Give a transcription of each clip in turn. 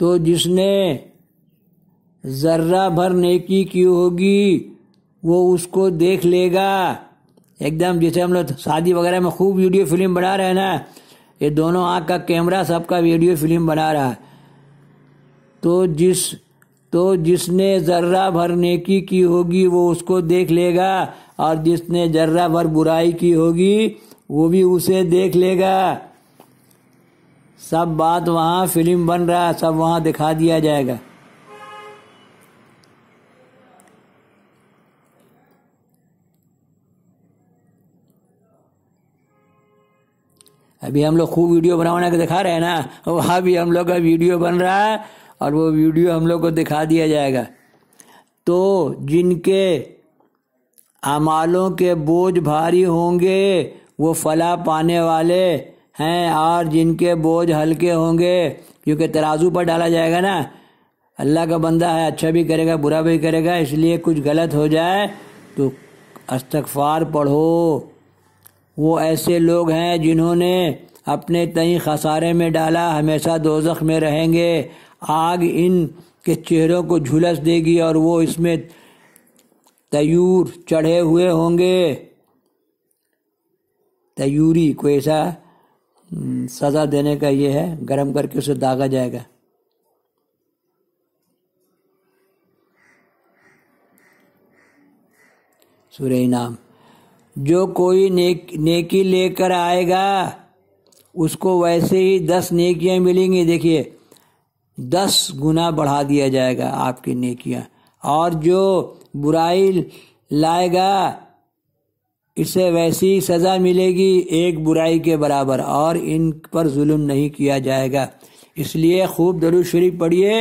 तो जिसने जर्रा भर नेकी की होगी वो उसको देख लेगा एकदम जैसे हम लोग शादी वगैरह में खूब वीडियो फिल्म बना रहे हैं ना ये दोनों आँख का कैमरा सबका वीडियो फिल्म बना रहा है तो जिस तो जिसने जर्रा भर नेकी की होगी वो उसको देख लेगा और जिसने जर्रा भर बुराई की होगी वो भी उसे देख लेगा सब बात वहाँ फिल्म बन रहा है सब वहाँ दिखा दिया जाएगा अभी हम लोग खूब वीडियो बना बना के दिखा रहे हैं ना वहाँ भी हम लोग का वीडियो बन रहा है और वो वीडियो हम लोग को दिखा दिया जाएगा तो जिनके अमालों के बोझ भारी होंगे वो फला पाने वाले हैं और जिनके बोझ हल्के होंगे क्योंकि तराजू पर डाला जाएगा ना अल्लाह का बंदा है अच्छा भी करेगा बुरा भी करेगा इसलिए कुछ गलत हो जाए तो अस्तगफार पढ़ो वो ऐसे लोग हैं जिन्होंने अपने तई खसारे में डाला हमेशा दोजख में रहेंगे आग इन के चेहरों को झुलस देगी और वो इसमें तयूर चढ़े हुए होंगे तयूरी कोई ऐसा हम्म, सजा देने का ये है गर्म करके उसे दागा जाएगा सूर्य नाम जो कोई नेक, नेकी लेकर आएगा उसको वैसे ही दस नेकियां मिलेंगी देखिए दस गुना बढ़ा दिया जाएगा आपकी नेकियां और जो बुराई लाएगा इससे वैसी सज़ा मिलेगी एक बुराई के बराबर और इन पर जुल्म नहीं किया जाएगा इसलिए खूब दरुज शरीफ पढ़िए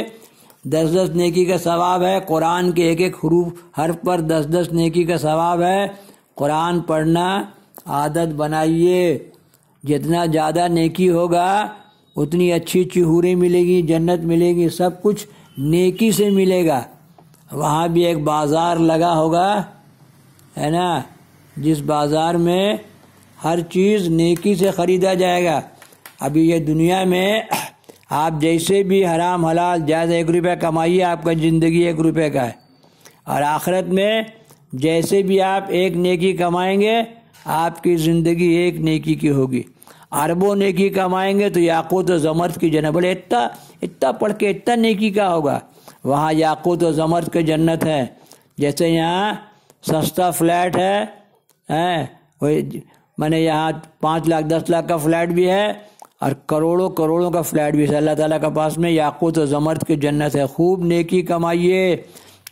दस दस नेकी का सवाब है कुरान के एक एक हरूफ हर पर दस दस नेकी का सवाब है कुरान पढ़ना आदत बनाइए जितना ज़्यादा नेकी होगा उतनी अच्छी चिहूरें मिलेगी जन्नत मिलेगी सब कुछ नेकी से मिलेगा वहाँ भी एक बाज़ार लगा होगा है ना जिस बाज़ार में हर चीज़ नेकी से ख़रीदा जाएगा अभी ये दुनिया में आप जैसे भी हराम हलाल जायज़ एक रुपये कमाइए आपका ज़िंदगी एक रुपये का है और आखिरत में जैसे भी आप एक नेकी कमाएंगे आपकी ज़िंदगी एक नेकी की होगी अरबों नेकी कमाएंगे तो याकूत ज़मर्द की जन्नत बोले इतना इतना पढ़ के इतना नेकी का होगा वहाँ याकूत ज़मर्द के जन्नत है जैसे यहाँ सस्ता फ्लैट है हैं वही मैंने यहाँ पाँच लाख दस लाख का फ्लैट भी है और करोड़ों करोड़ों का फ्लैट भी है अल्लाह ताला के पास में याकूत और जमर्द की जन्नत है खूब नेकी कमाइए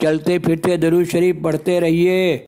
चलते फिरते दरुज शरीफ पढ़ते रहिए